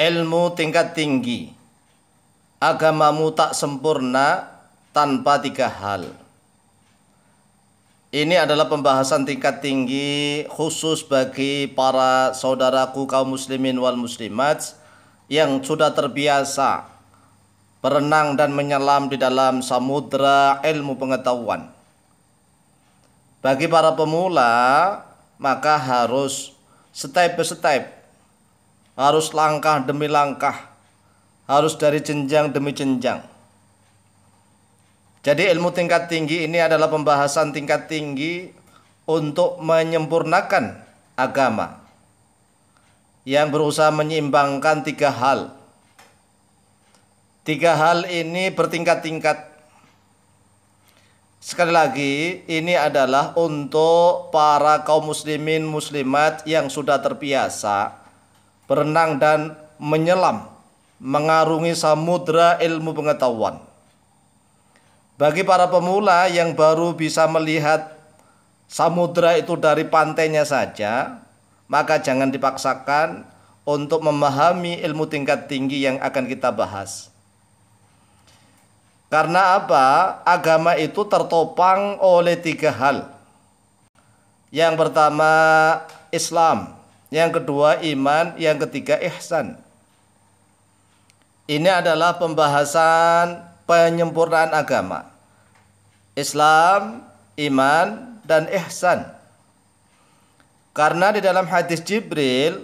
ilmu tingkat tinggi, agamamu tak sempurna tanpa tiga hal. Ini adalah pembahasan tingkat tinggi khusus bagi para saudaraku kaum muslimin wal muslimat yang sudah terbiasa berenang dan menyelam di dalam samudra ilmu pengetahuan. Bagi para pemula, maka harus step by step harus langkah demi langkah, harus dari jenjang demi jenjang. Jadi ilmu tingkat tinggi ini adalah pembahasan tingkat tinggi untuk menyempurnakan agama yang berusaha menyeimbangkan tiga hal. Tiga hal ini bertingkat-tingkat. Sekali lagi, ini adalah untuk para kaum muslimin muslimat yang sudah terbiasa berenang dan menyelam mengarungi samudra ilmu pengetahuan. Bagi para pemula yang baru bisa melihat samudra itu dari pantainya saja, maka jangan dipaksakan untuk memahami ilmu tingkat tinggi yang akan kita bahas. Karena apa? Agama itu tertopang oleh tiga hal. Yang pertama, Islam yang kedua iman, yang ketiga ihsan. Ini adalah pembahasan penyempurnaan agama. Islam, iman, dan ihsan. Karena di dalam hadis Jibril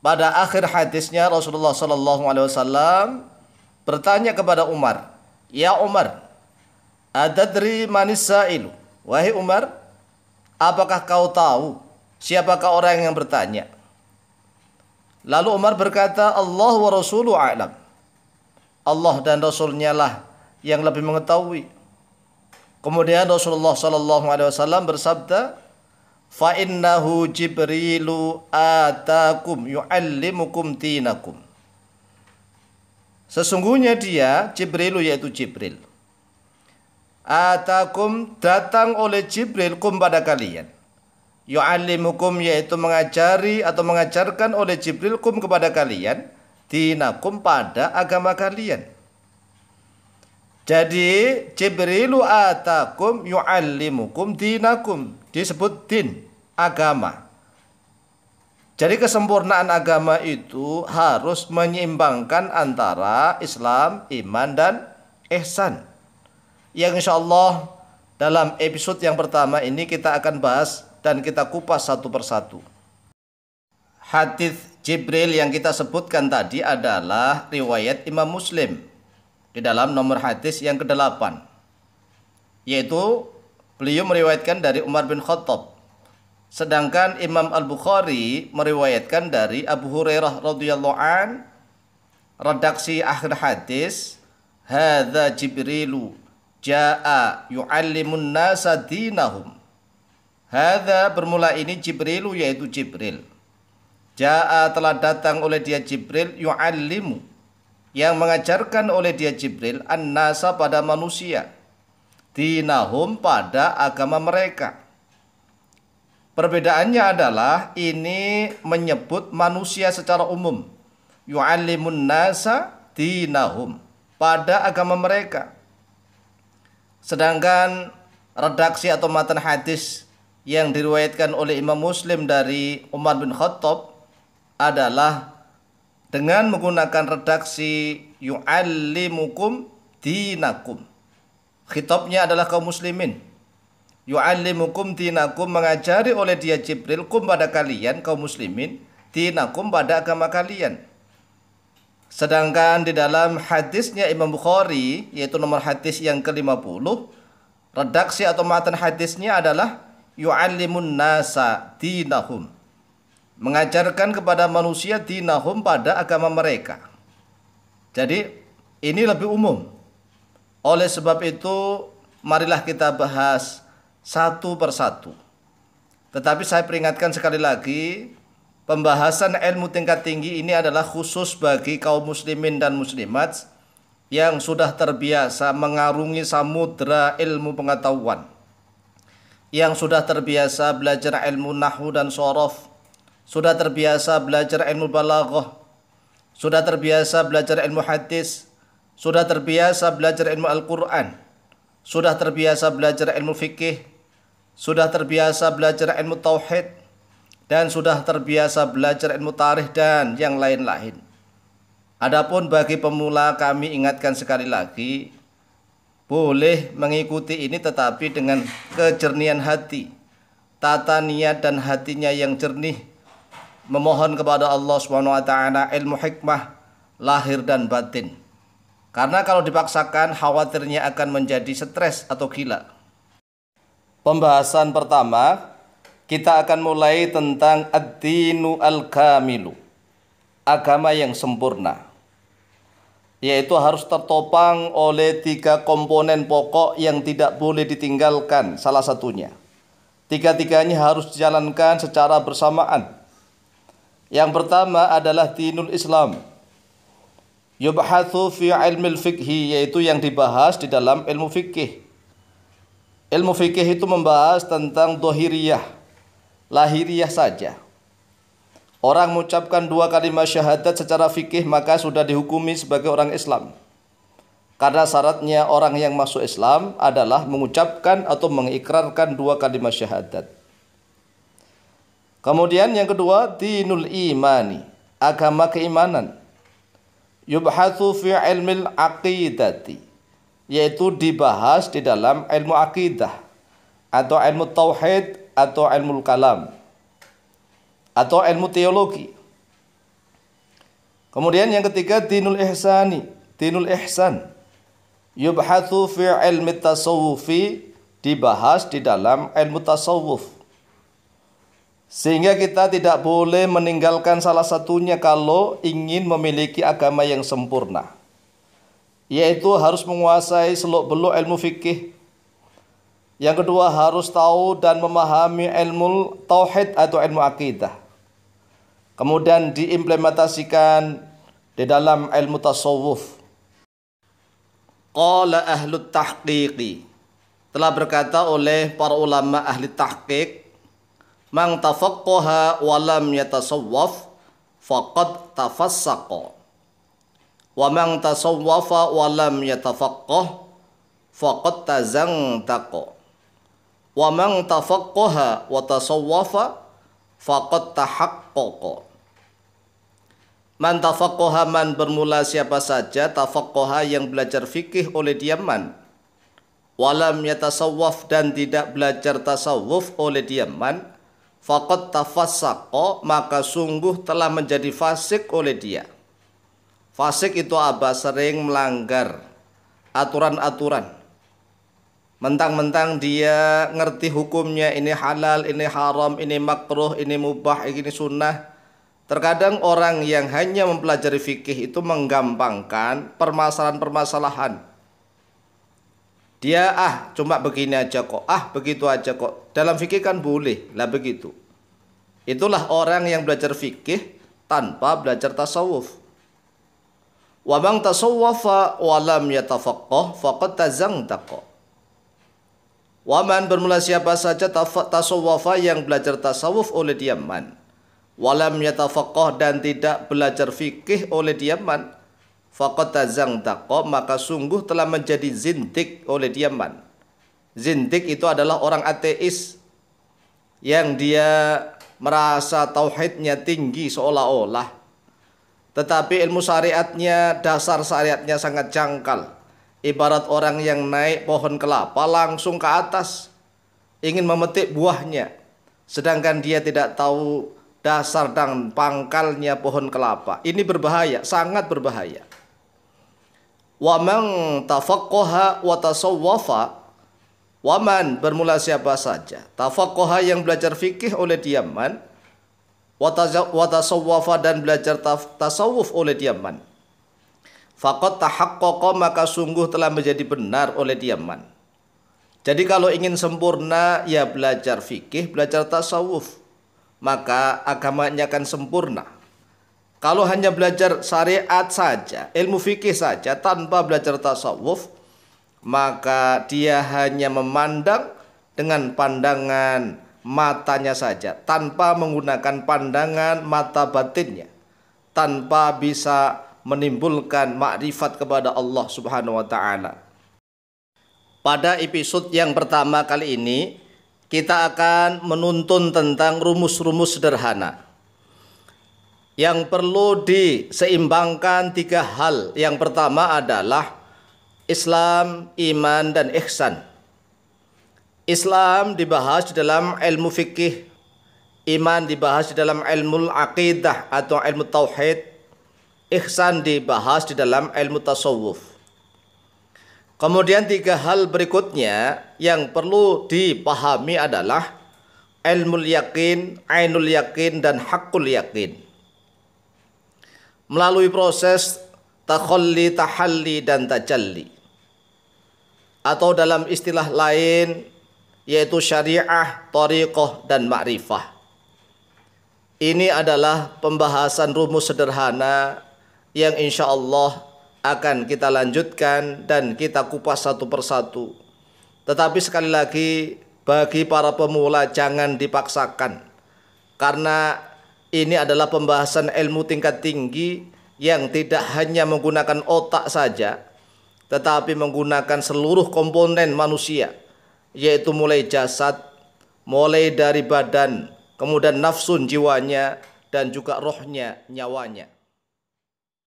pada akhir hadisnya Rasulullah Shallallahu alaihi wasallam bertanya kepada Umar, "Ya Umar, ada dari manis sa'ilu?" Wahai Umar, apakah kau tahu Siapakah orang yang bertanya? Lalu Umar berkata, Allah wa Rasulu a'lam. Allah dan Rasulnya lah yang lebih mengetahui. Kemudian Rasulullah Sallallahu Alaihi Wasallam bersabda, Fa innahu Jibrilu atakum yu'allimukum tinakum. Sesungguhnya dia Jibrilu yaitu Jibril. Atakum datang oleh Jibril kepada kalian yu'allimukum yaitu mengajari atau mengajarkan oleh Jibril kum kepada kalian dinakum pada agama kalian. Jadi Jibrilu atakum yu'allimukum dinakum disebut din agama. Jadi kesempurnaan agama itu harus menyeimbangkan antara Islam, iman dan ihsan. Yang insya Allah dalam episode yang pertama ini kita akan bahas dan kita kupas satu persatu. Hadis Jibril yang kita sebutkan tadi adalah riwayat Imam Muslim di dalam nomor hadis yang ke-8 yaitu beliau meriwayatkan dari Umar bin Khattab sedangkan Imam Al-Bukhari meriwayatkan dari Abu Hurairah radhiyallahu an redaksi akhir hadis hadza Jibrilu jaa yu'allimun nasa dinahum Hadza bermula ini Jibrilu yaitu Jibril. Ja'a telah datang oleh dia Jibril yu'allimu yang mengajarkan oleh dia Jibril an-nasa pada manusia dinahum pada agama mereka. Perbedaannya adalah ini menyebut manusia secara umum. Yu'allimun nasa dinahum pada agama mereka. Sedangkan redaksi atau matan hadis yang diriwayatkan oleh Imam Muslim dari Umar bin Khattab adalah dengan menggunakan redaksi yu'allimukum dinakum. Khitabnya adalah kaum muslimin. Yu'allimukum dinakum mengajari oleh dia Jibril kum pada kalian kaum muslimin, dinakum pada agama kalian. Sedangkan di dalam hadisnya Imam Bukhari yaitu nomor hadis yang ke-50 redaksi atau matan hadisnya adalah yu'allimun nasa dinahum mengajarkan kepada manusia dinahum pada agama mereka. Jadi ini lebih umum. Oleh sebab itu marilah kita bahas satu persatu. Tetapi saya peringatkan sekali lagi pembahasan ilmu tingkat tinggi ini adalah khusus bagi kaum muslimin dan muslimat yang sudah terbiasa mengarungi samudra ilmu pengetahuan yang sudah terbiasa belajar ilmu nahu dan sorof, sudah terbiasa belajar ilmu balaghah, sudah terbiasa belajar ilmu hadis, sudah terbiasa belajar ilmu Al-Quran, sudah terbiasa belajar ilmu fikih, sudah terbiasa belajar ilmu tauhid, dan sudah terbiasa belajar ilmu tarikh dan yang lain-lain. Adapun bagi pemula kami ingatkan sekali lagi boleh mengikuti ini tetapi dengan kejernihan hati tata niat dan hatinya yang jernih memohon kepada Allah swt ilmu hikmah lahir dan batin karena kalau dipaksakan khawatirnya akan menjadi stres atau gila pembahasan pertama kita akan mulai tentang ad-dinu al-kamilu agama yang sempurna yaitu harus tertopang oleh tiga komponen pokok yang tidak boleh ditinggalkan salah satunya. Tiga-tiganya harus dijalankan secara bersamaan. Yang pertama adalah dinul Islam. Yubhathu fi ilmi fikhi yaitu yang dibahas di dalam ilmu fikih. Ilmu fikih itu membahas tentang dohiriyah, lahiriyah saja orang mengucapkan dua kalimat syahadat secara fikih maka sudah dihukumi sebagai orang Islam. Karena syaratnya orang yang masuk Islam adalah mengucapkan atau mengikrarkan dua kalimat syahadat. Kemudian yang kedua, dinul imani, agama keimanan. Yubhathu fi ilmil aqidati, yaitu dibahas di dalam ilmu akidah atau ilmu tauhid atau ilmu kalam atau ilmu teologi. Kemudian yang ketiga dinul ihsani, dinul ihsan. Yubhathu fi ilmi tasawufi dibahas di dalam ilmu tasawuf. Sehingga kita tidak boleh meninggalkan salah satunya kalau ingin memiliki agama yang sempurna. Yaitu harus menguasai seluk-beluk ilmu fikih. Yang kedua harus tahu dan memahami ilmu tauhid atau ilmu akidah kemudian diimplementasikan di dalam ilmu tasawuf. Qala ahlu tahqiqi telah berkata oleh para ulama ahli tahqiq mang tafaqqaha wa lam yatasawwaf faqad tafassaqa wa mang tasawwafa wa lam yatafaqqah faqad tazangtaqa wa mang tafaqqaha wa tasawwafa faqad tahaqqaqa Man tafakoha man bermula siapa saja tafakoha yang belajar fikih oleh dia man. Walam yatasawwaf dan tidak belajar tasawuf oleh dia man. Fakot tafasako maka sungguh telah menjadi fasik oleh dia. Fasik itu apa? Sering melanggar aturan-aturan. Mentang-mentang dia ngerti hukumnya ini halal, ini haram, ini makruh, ini mubah, ini sunnah Terkadang orang yang hanya mempelajari fikih itu menggampangkan permasalahan-permasalahan. Dia ah cuma begini aja kok, ah begitu aja kok. Dalam fikih kan boleh, lah begitu. Itulah orang yang belajar fikih tanpa belajar tasawuf. Wa man tasawwafa wa lam yatafaqqah faqad tazangtaqa. Wa man bermula siapa saja tasawwafa yang belajar tasawuf oleh dia man walam yatafaqah dan tidak belajar fikih oleh dia man faqad tazangtaqa maka sungguh telah menjadi zindik oleh dia man zindik itu adalah orang ateis yang dia merasa tauhidnya tinggi seolah-olah tetapi ilmu syariatnya dasar syariatnya sangat jangkal ibarat orang yang naik pohon kelapa langsung ke atas ingin memetik buahnya sedangkan dia tidak tahu dasar dan pangkalnya pohon kelapa. Ini berbahaya, sangat berbahaya. Waman tafaqqaha wa tasawwafa Waman bermula siapa saja Tafaqqaha yang belajar fikih oleh diaman Wa tasawwafa dan belajar tasawuf oleh diaman Fakot tahakkoko maka sungguh telah menjadi benar oleh diaman. Jadi kalau ingin sempurna ya belajar fikih, belajar tasawuf maka agamanya akan sempurna. Kalau hanya belajar syariat saja, ilmu fikih saja tanpa belajar tasawuf, maka dia hanya memandang dengan pandangan matanya saja tanpa menggunakan pandangan mata batinnya, tanpa bisa menimbulkan makrifat kepada Allah Subhanahu wa taala. Pada episode yang pertama kali ini kita akan menuntun tentang rumus-rumus sederhana yang perlu diseimbangkan tiga hal. Yang pertama adalah Islam, iman, dan ihsan. Islam dibahas di dalam ilmu fikih, iman dibahas di dalam ilmu aqidah atau ilmu tauhid, ihsan dibahas di dalam ilmu tasawuf. Kemudian tiga hal berikutnya yang perlu dipahami adalah ilmu yakin, ainul yakin, dan hakul yakin. Melalui proses takhalli, tahalli, dan tajalli. Atau dalam istilah lain yaitu syariah, tariqah, dan ma'rifah. Ini adalah pembahasan rumus sederhana yang insya Allah akan kita lanjutkan dan kita kupas satu persatu. Tetapi sekali lagi bagi para pemula jangan dipaksakan karena ini adalah pembahasan ilmu tingkat tinggi yang tidak hanya menggunakan otak saja tetapi menggunakan seluruh komponen manusia yaitu mulai jasad, mulai dari badan, kemudian nafsun jiwanya dan juga rohnya, nyawanya.